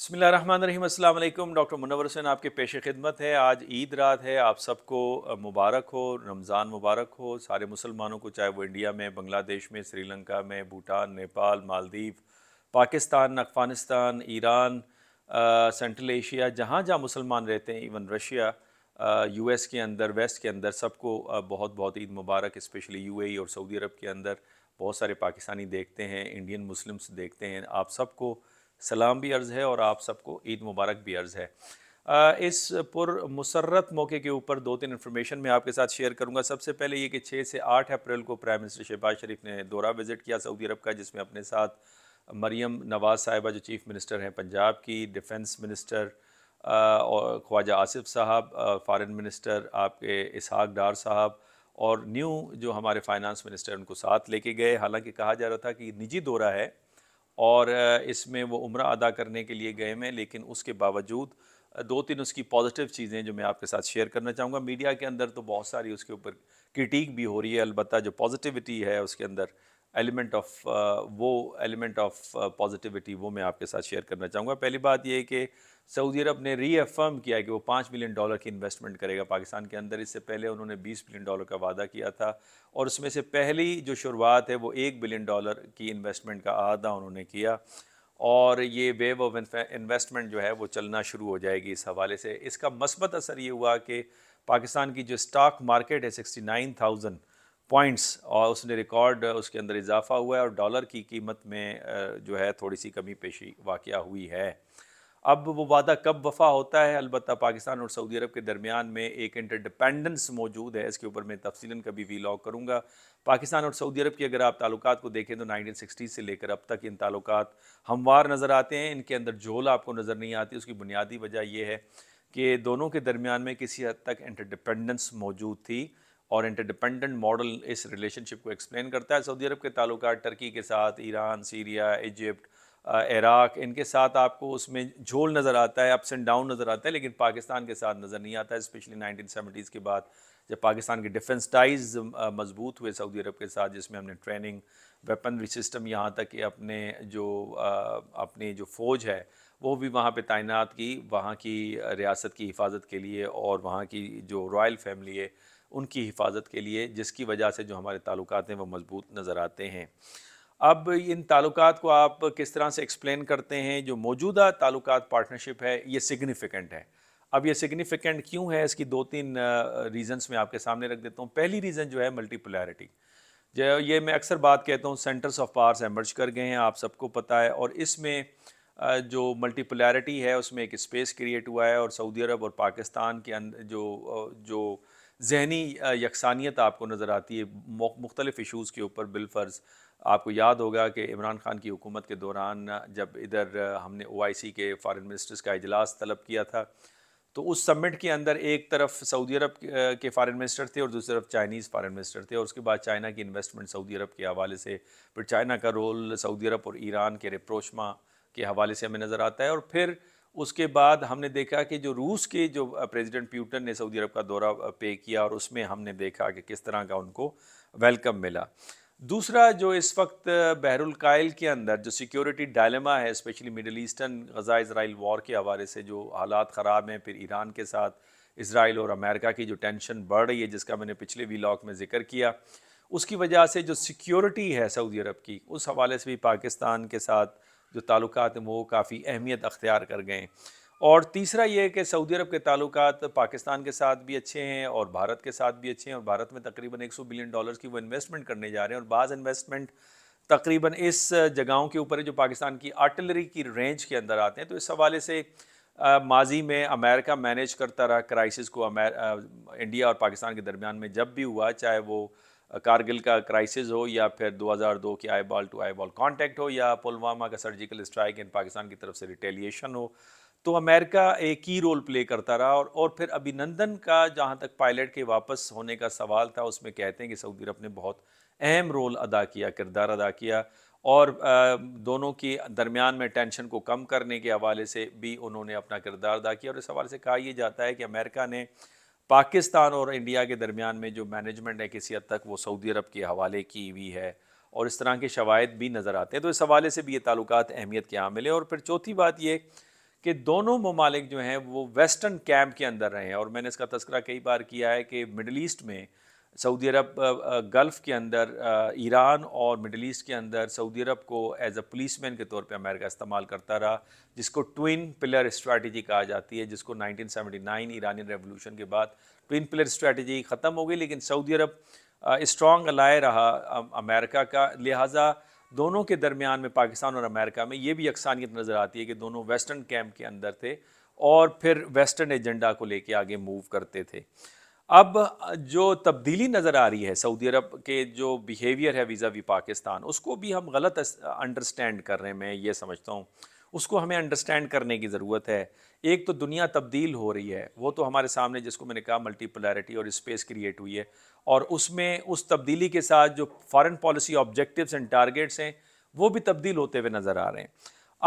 अस्सलाम वालेकुम डॉक्टर मुनवर हुसैन आपके पेश खिदमत है आज ईद रात है आप सबको मुबारक हो रमज़ान मुबारक हो सारे मुसलमानों को चाहे वो इंडिया में बंग्लादेश में श्रीलंका में Bhutan Nepal Maldives Pakistan Afghanistan Iran central Asia जहाँ जहाँ मुसलमान रहते हैं इवन रशिया एस के अंदर वेस्ट के अंदर सबको बहुत बहुत ईद मुबारक स्पेशली यूएई और सऊदी अरब के अंदर बहुत सारे पाकिस्तानी देखते हैं इंडियन मुस्लिम्स देखते हैं आप सबको सलाम भी अर्ज़ है और आप सबको ईद मुबारक भी अर्ज़ है इस पुर मुसरत मौके के ऊपर दो तीन इन्फॉर्मेशन मैं आपके साथ शेयर करूंगा सबसे पहले ये कि छः से आठ अप्रैल को प्राइम मिनिस्टर शहबाज शरीफ ने दौरा विज़िट किया सऊदी अरब का जिसमें अपने साथ मरियम नवाज़ साहिबा जो चीफ़ मिनिस्टर हैं पंजाब की डिफेंस मिनिस्टर और ख्वाजा आसिफ साहब फॉरेन मिनिस्टर आपके इसहाक डार साहब और न्यू जो हमारे फाइनेंस मिनिस्टर उनको साथ लेके गए हालांकि कहा जा रहा था कि निजी दौरा है और इसमें वो उम्र अदा करने के लिए गए हैं लेकिन उसके बावजूद दो तीन उसकी पॉजिटिव चीज़ें जो मैं आपके साथ शेयर करना चाहूँगा मीडिया के अंदर तो बहुत सारी उसके ऊपर क्रिटिक भी हो रही है अलबत् जो पॉजिटिविटी है उसके अंदर एलिमेंट ऑफ वो एलिमेंट ऑफ पॉजिटिविटी वो मैं आपके साथ शेयर करना चाहूँगा पहली बात यह कि सऊदी अरब ने रीअफर्म किया कि वो पाँच मिलियन डॉलर की इन्वेस्टमेंट करेगा पाकिस्तान के अंदर इससे पहले उन्होंने बीस बिलियन डॉलर का वादा किया था और उसमें से पहली जो शुरुआत है वो एक बिलियन डॉलर की इन्वेस्टमेंट का अहदा उन्होंने किया और ये वेव ऑफ इन्वेस्टमेंट जो है वो चलना शुरू हो जाएगी इस हवाले से इसका मस्बत असर ये हुआ कि पाकिस्तान की जो स्टॉक मार्केट है सिक्सटी नाइन थाउजेंड पॉइंट्स और उसने रिकॉर्ड उसके अंदर इजाफा हुआ है और डॉलर की कीमत में जो है थोड़ी सी कमी पेशी वाक़ हुई है अब वो वादा कब वफा होता है अलबत् पाकिस्तान और सऊदी अरब के दरमियान में एक इंटरडिपेंडेंस मौजूद है इसके ऊपर मैं तफसीन कभी वी लॉग करूँगा पाकिस्तान और सऊदी अरब की अगर आप ताल्लुक को देखें तो नाइनटीन सिक्सटी से लेकर अब तक इन ताल्लुक हमवार नज़र आते हैं इनके अंदर झोल आपको नज़र नहीं आती उसकी बुनियादी वजह यह है कि दोनों के दरमियान में किसी हद तक इंटरडिपेंडेंस मौजूद थी और इंटरडिपेंडेंट मॉडल इस रिलेशनशिप को एक्सप्लेन करता है सऊदी अरब के ताल्लुक टर्की के साथ ईरान सीरिया इजिप्ट इराक इनके साथ आपको उसमें झोल नज़र आता है अप्स एंड डाउन नज़र आता है लेकिन पाकिस्तान के साथ नज़र नहीं आता है स्पेशली नाइनटीन सेवेंटीज़ के बाद जब पाकिस्तान के डिफेंस टाइज मजबूत हुए सऊदी अरब के साथ जिसमें हमने ट्रेनिंग वेपनरी सिस्टम यहाँ तक कि अपने जो अपनी जो फ़ौज है वो भी वहाँ पे तैनात की वहाँ की रियासत की हिफाजत के लिए और वहाँ की जो रॉयल फैमिली है उनकी हिफाजत के लिए जिसकी वजह से जो हमारे ताल्लुक हैं वो मजबूत नज़र आते हैं अब इन ताल्लुकात को आप किस तरह से एक्सप्लेन करते हैं जो मौजूदा ताल्लुकात पार्टनरशिप है ये सिग्निफिकेंट है अब ये सिग्निफिकेंट क्यों है इसकी दो तीन रीज़न्स मैं आपके सामने रख देता हूँ पहली रीज़न जो है मल्टीपोलैरिटी जो ये मैं अक्सर बात कहता हूँ सेंटर्स ऑफ पावर्स एमर्ज कर गए हैं आप सबको पता है और इसमें जो मल्टीपोलैरिटी है उसमें एक स्पेस क्रिएट हुआ है और सऊदी अरब और पाकिस्तान के अंदर जो जो जहनी यकसानियत आपको नज़र आती है मुख्तलिफ़ इशूज़ के ऊपर बिलफर्ज़ आपको याद होगा कि इमरान खान की हुकूमत के दौरान जब इधर हमने ओ आई सी के फॉरन मिनिस्टर्स का अजलास तलब किया था तो उस समिट के अंदर एक तरफ सऊदी अरब के फॉरेन मिनिस्टर थे और दूसरी तरफ चाइनीज़ फ़ारन मिनिस्टर थे और उसके बाद चाइना की इन्वेस्टमेंट सऊदी अरब के हवाले से फिर चाइना का रोल सऊदी अरब और ईरान के रिप्रोशमा के हवाले से हमें नज़र आता है और फिर उसके बाद हमने देखा कि जो रूस के जो प्रेसिडेंट प्यूटन ने सऊदी अरब का दौरा पे किया और उसमें हमने देखा कि किस तरह का उनको वेलकम मिला दूसरा जो इस वक्त बहरुल्कायल के अंदर जो सिक्योरिटी डायलमा है specially middle eastern Gaza Israel war के हवाले से जो हालात ख़राब हैं फिर ईरान के साथ इसराइल और अमेरिका की जो टेंशन बढ़ रही है जिसका मैंने पिछले वीलॉग में ज़िक्र किया उसकी वजह से जो सिक्योरिटी है सऊदी अरब की उस हवाले से भी पाकिस्तान के साथ जो ताल्लुक हैं वो काफ़ी अहमियत अख्तियार कर गए हैं और तीसरा ये है कि सऊदी अरब के ताल्लुक पाकिस्तान के साथ भी अच्छे हैं और भारत के साथ भी अच्छे हैं और भारत में तकरीबन 100 बिलियन डॉलर्स की वो इन्वेस्टमेंट करने जा रहे हैं और बाज़ इन्वेस्टमेंट तकरीबन इस जगहों के ऊपर है जो पाकिस्तान की आर्टिलरी की रेंज के अंदर आते हैं तो इस हवाले से माजी में अमेरिका मैनेज करता रहा क्राइसिस को इंडिया और पाकिस्तान के दरमियान में जब भी हुआ चाहे वो कारगिल का क्राइसिस हो या फिर 2002 के eye ball to eye ball contact हो या पुलवामा का सर्जिकल स्ट्राइक इन पाकिस्तान की तरफ से रिटेलिएशन हो तो अमेरिका एक ही रोल प्ले करता रहा और और फिर अभिनंदन का जहाँ तक पायलट के वापस होने का सवाल था उसमें कहते हैं कि सऊदी अरब ने बहुत अहम रोल अदा किया किरदार अदा किया और दोनों के दरमियान में टेंशन को कम करने के हवाले से भी उन्होंने अपना किरदार अदा किया और इस हवाले से कहा यह जाता है कि अमेरिका ने पाकिस्तान और इंडिया के दरमियान में जो मैनेजमेंट है किसी हद तक वो सऊदी अरब के हवाले की हुई है और इस तरह के शवायद भी नज़र आते हैं तो इस हवाले से भी ये ताल्लुक अहमियत के हामिल है और फिर चौथी बात ये कि दोनों ममालिक जो हैं वो वेस्टर्न कैम्प के अंदर रहे हैं और मैंने इसका तस्करा कई बार किया है कि मिडल ईस्ट में सऊदी अरब गल्फ़ के अंदर ईरान और मिडल ईस्ट के अंदर सऊदी अरब को एज अ पुलिसमैन के तौर पे अमेरिका इस्तेमाल करता रहा जिसको ट्विन पिलर स्ट्रेटजी कहा जाती है जिसको 1979 ईरानी रेवोल्यूशन के बाद ट्विन पिलर स्ट्रेटजी ख़त्म हो गई लेकिन सऊदी अरब स्ट्रॉन्ग अलाय रहा अमेरिका का लिहाजा दोनों के दरमियान में पाकिस्तान और अमेरिका में ये भी यकसानियत नज़र आती है कि दोनों वेस्टर्न कैंप के अंदर थे और फिर वेस्टर्न एजेंडा को लेके आगे मूव करते थे अब जो तब्दीली नज़र आ रही है सऊदी अरब के जो बिहेवियर है वीज़ा वी पाकिस्तान उसको भी हम गलत अंडरस्टैंड कर रहे हैं मैं ये समझता हूँ उसको हमें अंडरस्टैंड करने की ज़रूरत है एक तो दुनिया तब्दील हो रही है वो तो हमारे सामने जिसको मैंने कहा मल्टीपोलैरिटी और स्पेस क्रिएट हुई है और उसमें उस तब्दीली के साथ जो foreign policy objectives and targets हैं वो भी तब्दील होते हुए नज़र आ रहे हैं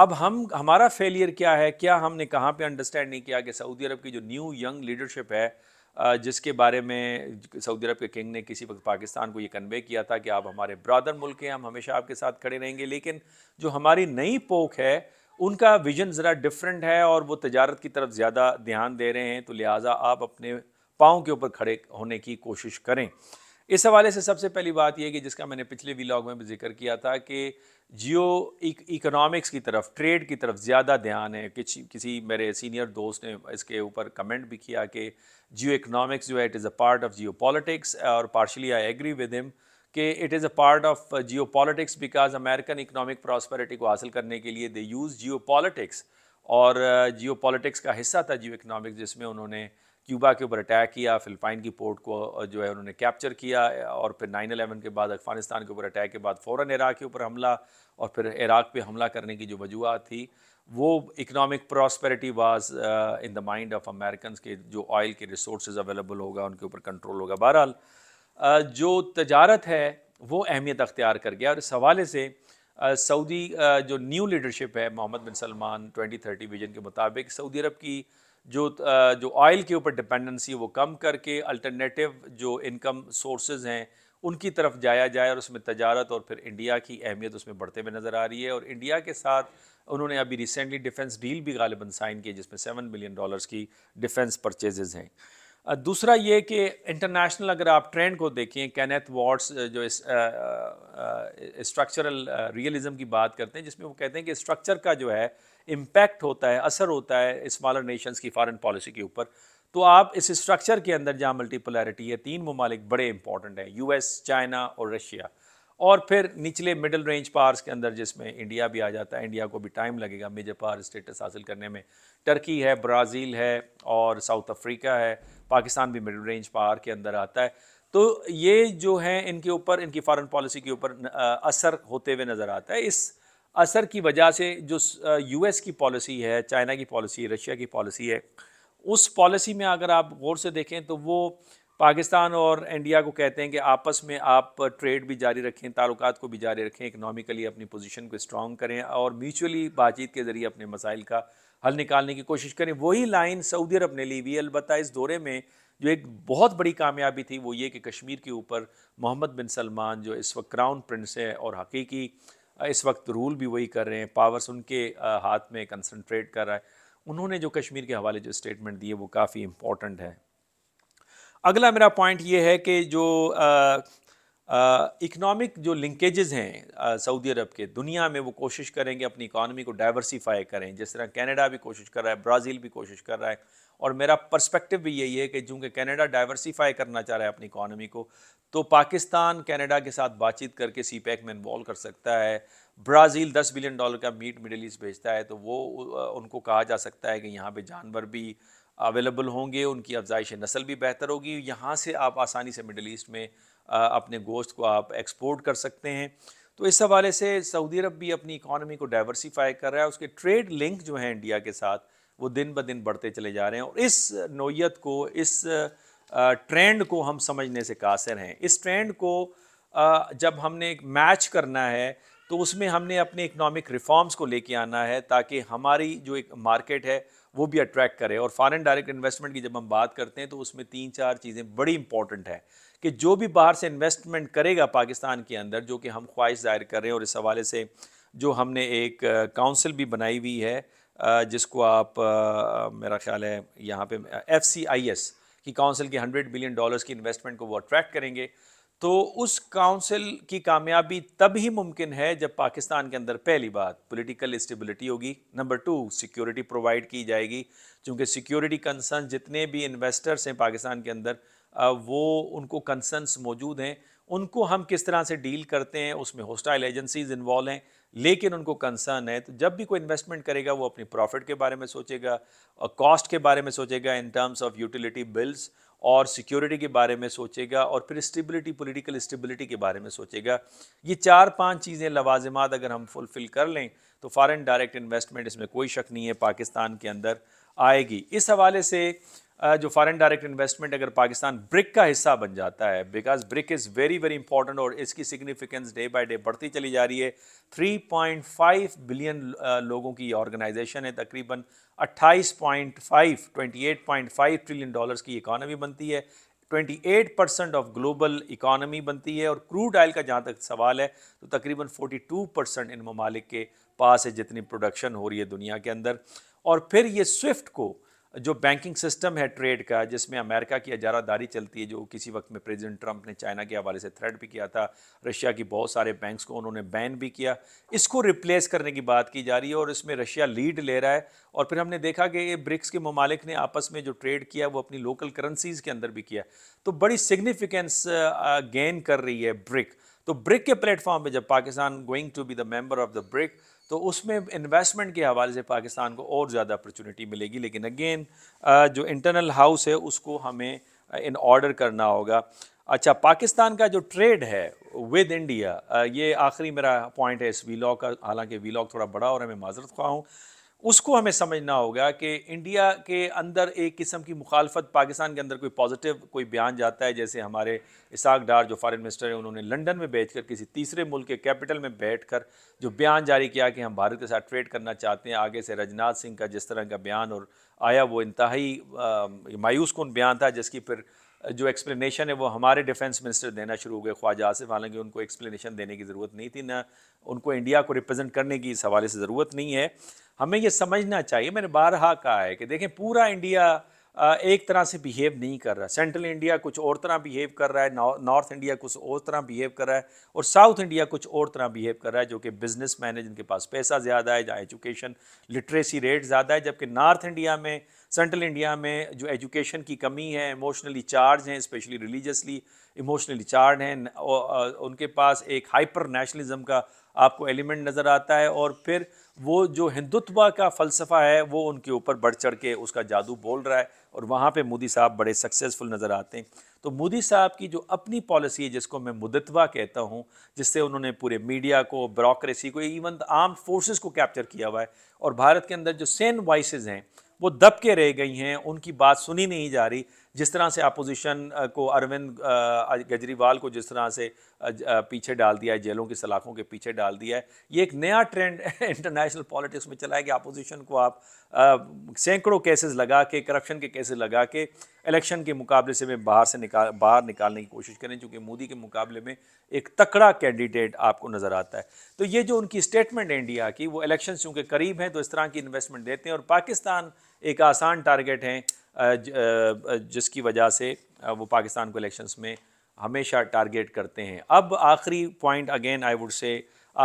अब हम हमारा फेलियर क्या है क्या हमने कहाँ पे अंडरस्टैंड नहीं किया कि सऊदी अरब की जो न्यू यंग लीडरशिप है जिसके बारे में सऊदी अरब के किंग ने किसी वक्त पाकिस्तान को ये कन्वे किया था कि आप हमारे ब्रादर मुल्क हैं हम हमेशा आपके साथ खड़े रहेंगे लेकिन जो हमारी नई पोख है उनका विजन ज़रा डिफरेंट है और वो तजारत की तरफ ज़्यादा ध्यान दे रहे हैं तो लिहाजा आप अपने पाँव के ऊपर खड़े होने की कोशिश करें इस हवाले से सबसे पहली बात यह कि जिसका मैंने पिछले वीलॉग में भी जिक्र किया था कि जियो इकोनॉमिक्स की तरफ ट्रेड की तरफ ज़्यादा ध्यान है कि किसी मेरे सीनियर दोस्त ने इसके ऊपर कमेंट भी किया कि जियो इकोनॉमिक्स जो है it is a part of geo politics और partially I agree with him कि it is a part of geo politics because American economic prosperity को हासिल करने के लिए दे यूज़ जियो पॉलिटिक्स और जियो uh, पॉलिटिक्स का हिस्सा था जियो इकनॉमिक्स जिसमें उन्होंने क्यूबा के ऊपर अटैक किया फिलिपाइन की पोर्ट को uh, जो है उन्होंने कैप्चर किया और फिर नाइन अलेवन के बाद अफगानिस्तान के ऊपर अटैक के बाद फ़ौर इराक के ऊपर हमला और फिर इराक पर हमला करने की जो वजूहत थी वो economic prosperity was in the mind of American के जो ऑयल के रिसोर्स अवेलेबल होगा उनके ऊपर कंट्रोल होगा बहरहाल जो तजारत है वो अहमियत अख्तियार कर गया और इस हवाले से सऊदी जो न्यू लीडरशिप है मोहम्मद बिन सलमान 2030 विजन के मुताबिक सऊदी अरब की जो जो ऑयल के ऊपर डिपेंडेंसी वो कम करके अल्टरनेटिव जो इनकम सोर्सेज हैं उनकी तरफ जाया जाए और उसमें तजारत और फिर इंडिया की अहमियत उसमें बढ़ते हुए नज़र आ रही है और इंडिया के साथ उन्होंने अभी रिसेंटली डिफेंस डील भी गालिबा साइन की जिसमें सेवन बिलियन डॉलर्स की डिफेंस परचेजेज़ हैं दूसरा ये कि इंटरनेशनल अगर आप ट्रेंड को देखें कैनेथ वॉट्स जो इस स्ट्रक्चरल रियलिज्म की बात करते हैं जिसमें वो कहते हैं कि स्ट्रक्चर का जो है इम्पैक्ट होता है असर होता है स्मॉलर नेशंस की फॉरेन पॉलिसी के ऊपर तो आप इस स्ट्रक्चर के अंदर जहाँ मल्टीपोलैरिटी है तीन ममालिक बड़े इंपॉर्टेंट हैं यूएस चाइना और रशिया और फिर निचले मिडिल रेंज पावर्स के अंदर जिसमें इंडिया भी आ जाता है इंडिया को भी टाइम लगेगा मेजर पावर स्टेटस हासिल करने में टर्की है ब्राज़ील है और साउथ अफ्रीका है पाकिस्तान भी मिडिल रेंज पावर के अंदर आता है तो ये जो है इनके ऊपर इनकी फ़ॉरन पॉलिसी के ऊपर असर होते हुए नज़र आता है इस असर की वजह से जो यूएस की पॉलिसी है चाइना की पॉलिसी रशिया की पॉलिसी है उस पॉलिसी में अगर आप गौर से देखें तो वो पाकिस्तान और इंडिया को कहते हैं कि आपस में आप ट्रेड भी जारी रखें ताल्लुक को भी जारी रखें इकनॉमिकली अपनी पोजीशन को स्ट्रॉन्ग करें और म्यूचुअली बातचीत के ज़रिए अपने मसाइल का हल निकालने की कोशिश करें वही लाइन सऊदी अरब ने ली हुई अलबत् इस दौरे में जो एक बहुत बड़ी कामयाबी थी वो ये कि कश्मीर के ऊपर मोहम्मद बिन सलमान जो इस वक्त क्राउन प्रिंस है और हकीकी इस वक्त रूल भी वही कर रहे हैं पावर्स उनके हाथ में कंसनट्रेट कर रहा है उन्होंने जो कश्मीर के हवाले जो स्टेटमेंट दिए वो काफ़ी इम्पॉर्टेंट है अगला मेरा पॉइंट ये है कि जो इकनॉमिक जो लिंकेजेस हैं सऊदी अरब के दुनिया में वो कोशिश करेंगे अपनी इकानमी को डाइवर्सीफाई करें जिस तरह कैनेडा भी कोशिश कर रहा है ब्राज़ील भी कोशिश कर रहा है और मेरा पर्सपेक्टिव भी यही है कि चूँकि कैनेडा डाइवर्सीफाई करना चाह रहा है अपनी इकानमी को तो पाकिस्तान कैनेडा के साथ बातचीत करके सी पैक e में इन्वॉल्व कर सकता है ब्राज़ील दस बिलियन डॉलर का मीट मिडल ईस्ट भेजता है तो वो उनको कहा जा सकता है कि यहाँ पर जानवर भी अवेलेबल होंगे उनकी अफजाइश नस्ल भी बेहतर होगी यहाँ से आप आसानी से मिडल ईस्ट में अपने गोश्त को आप एक्सपोर्ट कर सकते हैं तो इस हवाले से सऊदी अरब भी अपनी इकानमी को डाइवर्सीफाई कर रहा है उसके ट्रेड लिंक जो हैं इंडिया के साथ वो दिन ब दिन बढ़ते चले जा रहे हैं और इस नोयत को इस ट्रेंड को हम समझने से कासर हैं इस ट्रेंड को जब हमने मैच करना है तो उसमें हमने अपने इकनॉमिक रिफॉर्म्स को लेके आना है ताकि हमारी जो एक मार्केट है वो भी अट्रैक्ट करे और फॉरेन डायरेक्ट इन्वेस्टमेंट की जब हम बात करते हैं तो उसमें तीन चार चीज़ें बड़ी इंपॉर्टेंट है कि जो भी बाहर से इन्वेस्टमेंट करेगा पाकिस्तान के अंदर जो कि हम ख्वाहिश ज़ाहिर कर रहे हैं और इस हवाले से जो हमने एक काउंसिल भी बनाई हुई है जिसको आप मेरा ख्याल है यहाँ पे एफ सी आई एस की काउंसिल की हंड्रेड बिलियन डॉलर्स की इन्वेस्टमेंट को वो अट्रैक्ट करेंगे तो उस काउंसिल की कामयाबी तब ही मुमकिन है जब पाकिस्तान के अंदर पहली बात पॉलिटिकल स्टेबिलिटी होगी नंबर टू सिक्योरिटी प्रोवाइड की जाएगी क्योंकि सिक्योरिटी कंसर्न जितने भी इन्वेस्टर्स हैं पाकिस्तान के अंदर वो उनको कंसर्नस मौजूद हैं उनको हम किस तरह से डील करते हैं उसमें होस्टाइल एजेंसीज इन्वॉल्व हैं लेकिन उनको कंसर्न है तो जब भी कोई इन्वेस्टमेंट करेगा वो अपनी प्रॉफिट के बारे में सोचेगा और कॉस्ट के बारे में सोचेगा in terms of utility bills और सिक्योरिटी के बारे में सोचेगा और फिर स्टेबिलिटी पॉलिटिकल स्टेबिलिटी के बारे में सोचेगा ये चार पांच चीज़ें लवाजमात अगर हम फुलफ़िल कर लें तो फ़ॉरन डायरेक्ट इन्वेस्टमेंट इसमें कोई शक नहीं है पाकिस्तान के अंदर आएगी इस हवाले से जो फॉरेन डायरेक्ट इन्वेस्टमेंट अगर पाकिस्तान ब्रिक का हिस्सा बन जाता है because BRIC is very very important और इसकी सिग्निफिकेंस डे बाय डे बढ़ती चली जा रही है 3.5 बिलियन लोगों की ऑर्गेनाइजेशन है तकरीबन 28.5 28.5 ट्रिलियन डॉलर्स की इकानमी बनती है 28 परसेंट ऑफ ग्लोबल इकानमी बनती है और क्रूड ऑयल का जहाँ तक सवाल है तो तकरीबन 42 परसेंट इन ममालिक के पास है जितनी प्रोडक्शन हो रही है दुनिया के अंदर और फिर ये स्विफ्ट को जो बैंकिंग सिस्टम है ट्रेड का जिसमें अमेरिका की अजारादारी चलती है जो किसी वक्त में प्रेसिडेंट ट्रंप ने चाइना के हवाले से थ्रेड भी किया था रशिया की बहुत सारे बैंक्स को उन्होंने बैन भी किया इसको रिप्लेस करने की बात की जा रही है और इसमें रशिया लीड ले रहा है और फिर हमने देखा कि ये ब्रिक्स के ममालिक ने आपस में जो ट्रेड किया वो अपनी लोकल करेंसीज़ के अंदर भी किया तो बड़ी सिग्निफिकेंस गेन कर रही है ब्रिक तो ब्रिक के प्लेटफॉर्म पर जब Pakistan going to be the member of the BRIC तो उसमें इन्वेस्टमेंट के हवाले से पाकिस्तान को और ज़्यादा अपॉर्चुनिटी मिलेगी लेकिन अगेन जो इंटरनल हाउस है उसको हमें इन ऑर्डर करना होगा अच्छा पाकिस्तान का जो ट्रेड है विद इंडिया ये आखिरी मेरा पॉइंट है इस वीलॉग का हालांकि वीलॉग थोड़ा बड़ा और मैं माजरत ख्वा हूँ उसको हमें समझना होगा कि इंडिया के अंदर एक किस्म की मुखालफत पाकिस्तान के अंदर कोई पॉजिटिव कोई बयान जाता है जैसे हमारे इसाक डार जो फॉरेन मिनिस्टर हैं उन्होंने लंदन में बैठकर किसी तीसरे मुल्क के कैपिटल में बैठकर जो बयान जारी किया कि हम भारत के साथ ट्रेड करना चाहते हैं आगे से राजनाथ सिंह का जिस तरह का बयान और आया वो इंतहाई मायूस कन बयान था जिसकी फिर जो एक्सप्लेनेशन है वो हमारे डिफेंस मिनिस्टर देना शुरू हो गए ख्वाजा आसिफ हालांकि उनको एक्सप्लेनेशन देने की ज़रूरत नहीं थी ना उनको इंडिया को रिप्रेजेंट करने की इस हवाले से ज़रूरत नहीं है हमें ये समझना चाहिए मैंने बारहा कहा है कि देखें पूरा इंडिया एक तरह से बिहेव नहीं कर रहा सेंट्रल इंडिया कुछ और तरह बिहेव कर रहा है नॉर्थ इंडिया कुछ और तरह बिहेव कर रहा है और साउथ इंडिया कुछ और तरह बिहेव कर रहा है जो कि बिजनेस मैन है जिनके पास पैसा ज़्यादा है जहाँ एजुकेशन लिटरेसी रेट ज़्यादा है जबकि नॉर्थ इंडिया में सेंट्रल इंडिया में जो एजुकेशन की कमी है इमोशनली चार्ज हैं स्पेशली रिलीजसली इमोशनली चार्ज हैं उनके पास एक हाइपर नेशनलिज़म का आपको एलिमेंट नज़र आता है और फिर वो जो हिंदुत्व का फ़लसफ़ा है वो उनके ऊपर बढ़ चढ़ के उसका जादू बोल रहा है और वहाँ पे मोदी साहब बड़े सक्सेसफुल नज़र आते हैं तो मोदी साहब की जो अपनी पॉलिसी है जिसको मैं मुदतवा कहता हूँ जिससे उन्होंने पूरे मीडिया को ब्रोक्रेसी को इवन आर्म फोर्सेस को कैप्चर किया हुआ है और भारत के अंदर जो सेन वॉइस हैं वो दब के रह गई हैं उनकी बात सुनी नहीं जा रही जिस तरह से अपोजिशन को अरविंद केजरीवाल को जिस तरह से पीछे डाल दिया है जेलों की सलाखों के पीछे डाल दिया है ये एक नया ट्रेंड इंटरनेशनल पॉलिटिक्स में चला है कि अपोजिशन को आप सैकड़ों केसेस लगा के करप्शन के केसेस लगा के इलेक्शन के मुकाबले से वे बाहर से निकाल बाहर निकालने की कोशिश करें चूँकि मोदी के मुकाबले में एक तकड़ा कैंडिडेट आपको नज़र आता है तो ये जो उनकी स्टेटमेंट है इंडिया की वो इलेक्शन चूँकि करीब हैं तो इस तरह की इन्वेस्टमेंट देते हैं और पाकिस्तान एक आसान टारगेट हैं जिसकी वजह से वो पाकिस्तान को इलेक्शंस में हमेशा टारगेट करते हैं अब आखिरी point again I would say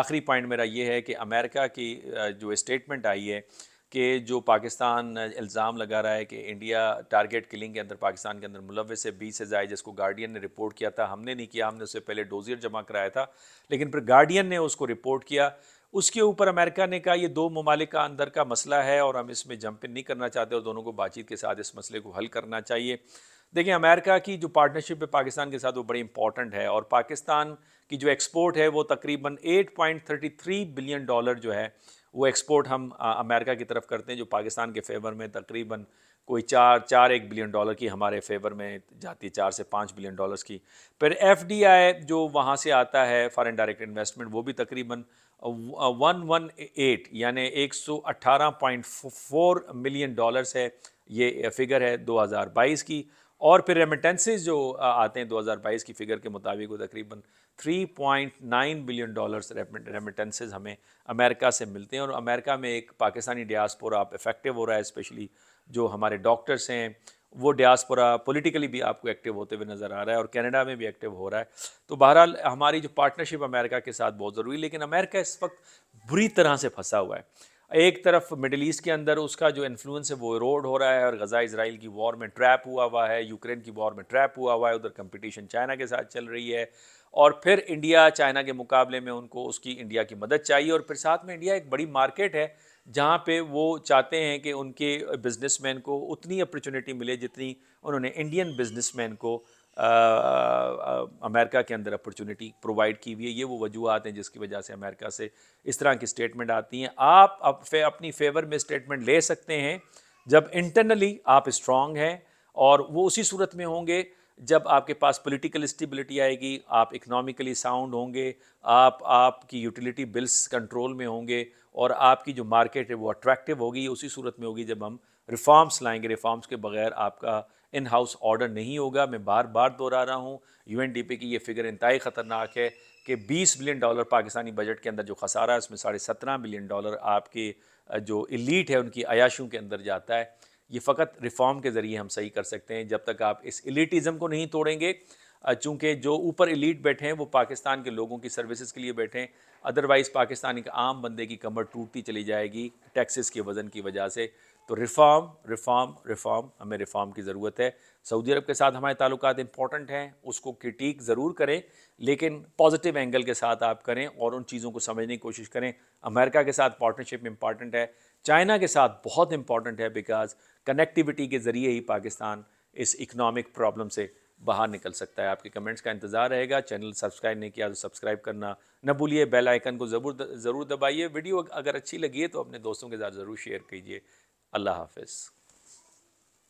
आखिरी पॉइंट मेरा ये है कि अमेरिका की जो स्टेटमेंट आई है कि जो पाकिस्तान इल्ज़ाम लगा रहा है कि इंडिया टारगेट किलिंग के अंदर पाकिस्तान के अंदर मुलविस से बीस से जाए जिसको गार्डियन ने रिपोर्ट किया था हमने नहीं किया हमने उससे पहले डोजियर जमा कराया था लेकिन फिर गार्डियन ने उसको रिपोर्ट किया उसके ऊपर अमेरिका ने कहा ये दो ममालिक का अंदर का मसला है और हम इसमें जंपिंग नहीं करना चाहते और दोनों को बातचीत के साथ इस मसले को हल करना चाहिए देखिए अमेरिका की जो पार्टनरशिप है पाकिस्तान के साथ वो बड़ी इंपॉर्टेंट है और पाकिस्तान कि जो एक्सपोर्ट है वो तकरीबन 8.33 बिलियन डॉलर जो है वो एक्सपोर्ट हम अमेरिका की तरफ करते हैं जो पाकिस्तान के फेवर में तकरीबन कोई चार चार एक बिलियन डॉलर की हमारे फेवर में जाती है चार से पाँच बिलियन डॉलर्स की फिर आई जो वहाँ से आता है फॉरेन डायरेक्ट इन्वेस्टमेंट वो भी तकरीबन वन वन एट यानि एक सौ अट्ठारह पॉइंट फोर मिलियन डॉलर्स है ये फिगर है 2022 की और फिर रेमिटेंसेज जो आते हैं 2022 की फिगर के मुताबिक वो तकरीबन 3.9 बिलियन डॉलर्स रेमिटेंसेज हमें अमेरिका से मिलते हैं और अमेरिका में एक पाकिस्तानी डियासपोरा आप इफेक्टिव हो रहा है स्पेशली जो हमारे डॉक्टर्स हैं वो डियासपोरा पॉलिटिकली भी आपको एक्टिव होते हुए नज़र आ रहा है और कनाडा में भी एक्टिव हो रहा है तो बहरहाल हमारी जो पार्टनरशिप अमेरिका के साथ बहुत ज़रूरी लेकिन अमेरिका इस वक्त बुरी तरह से फंसा हुआ है एक तरफ मिडिल ईस्ट के अंदर उसका जो इन्फ्लुएंस है वो रोड हो रहा है और गज़ा इसराइल की वॉर में ट्रैप हुआ हुआ है यूक्रेन की वॉर में ट्रैप हुआ हुआ है उधर कंपटीशन चाइना के साथ चल रही है और फिर इंडिया चाइना के मुकाबले में उनको उसकी इंडिया की मदद चाहिए और फिर साथ में इंडिया एक बड़ी मार्केट है जहाँ पे वो चाहते हैं कि उनके बिजनेसमैन को उतनी अपॉर्चुनिटी मिले जितनी उन्होंने इंडियन बिजनेसमैन को आ, आ, अमेरिका के अंदर अपॉर्चुनिटी प्रोवाइड की हुई है ये वो वजूहत हैं जिसकी वजह से अमेरिका से इस तरह की स्टेटमेंट आती हैं आप अपनी फेवर में स्टेटमेंट ले सकते हैं जब इंटरनली आप स्ट्रांग हैं और वो उसी सूरत में होंगे जब आपके पास पॉलिटिकल स्टेबिलिटी आएगी आप इकनॉमिकली साउंड होंगे आप आपकी यूटिलिटी बिल्स कंट्रोल में होंगे और आपकी जो मार्केट है वो अट्रैक्टिव होगी उसी सूरत में होगी जब हम रिफॉर्म्स लाएंगे रिफॉर्म्स के बगैर आपका इन हाउस ऑर्डर नहीं होगा मैं बार बार दोहरा रहा हूँ यू एन डी पी की ये फिगर इंतई ख़तरनाक है कि 20 बिलियन डॉलर पाकिस्तानी बजट के अंदर जो खसारा है उसमें साढ़े सत्रह बिलियन डॉलर आपके जो इलीट है उनकी अयाशों के अंदर जाता है ये फ़कत रिफॉर्म के ज़रिए हम सही कर सकते हैं जब तक आप इस एलिटिज़म को नहीं तोड़ेंगे चूँकि जो ऊपर एलिट बैठे हैं वो पाकिस्तान के लोगों की सर्विसेज के लिए बैठे हैं अदरवाइज़ पाकिस्तान के आम बंदे की कमर टूटती चली जाएगी टैक्सेस के वज़न की वजह से तो रिफ़ॉर्म रिफ़ॉर्म रिफ़ॉर्म हमें रिफ़ॉर्म की ज़रूरत है सऊदी अरब के साथ हमारे ताल्लुक इंपॉर्टेंट हैं उसको क्रिटिक ज़रूर करें लेकिन पॉजिटिव एंगल के साथ आप करें और उन चीज़ों को समझने की कोशिश करें अमेरिका के साथ पार्टनरशिप इंपॉर्टेंट है चाइना के साथ बहुत इंपॉर्टेंट है बिकॉज कनेक्टिविटी के ज़रिए ही पाकिस्तान इस इकनॉमिक प्रॉब्लम से बाहर निकल सकता है आपके कमेंट्स का इंतज़ार रहेगा चैनल सब्सक्राइब नहीं किया तो सब्सक्राइब करना न भूलिए बेल आइकन को ज़रूर ज़रूर दबाइए वीडियो अगर अच्छी लगी है तो अपने दोस्तों के साथ ज़रूर शेयर कीजिए अल्लाह हाफिज़